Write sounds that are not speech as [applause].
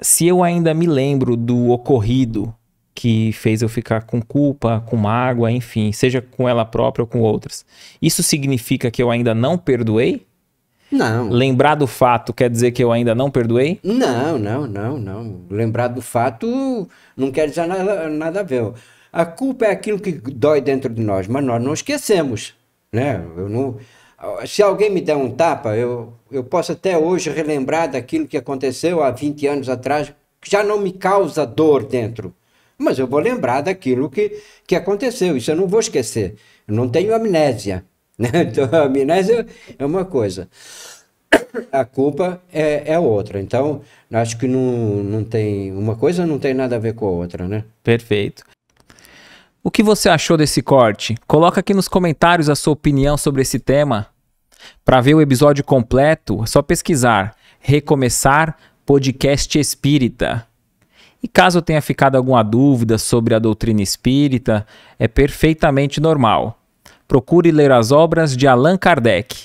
se eu ainda me lembro do ocorrido que fez eu ficar com culpa, com mágoa, enfim, seja com ela própria ou com outras, isso significa que eu ainda não perdoei? Não. Lembrar do fato quer dizer que eu ainda não perdoei? Não, não, não, não. Lembrar do fato não quer dizer nada, nada a ver. A culpa é aquilo que dói dentro de nós, mas nós não esquecemos, né? Eu não se alguém me der um tapa, eu, eu posso até hoje relembrar daquilo que aconteceu há 20 anos atrás, que já não me causa dor dentro. Mas eu vou lembrar daquilo que, que aconteceu, isso eu não vou esquecer. Eu não tenho amnésia. [laughs] Né? Então, a amnésia é uma coisa, a culpa é, é outra. Então, acho que não, não tem. Uma coisa não tem nada a ver com a outra, né? Perfeito. O que você achou desse corte? Coloca aqui nos comentários a sua opinião sobre esse tema. Para ver o episódio completo, é só pesquisar Recomeçar Podcast Espírita. E caso tenha ficado alguma dúvida sobre a doutrina espírita, é perfeitamente normal. Procure ler as obras de Allan Kardec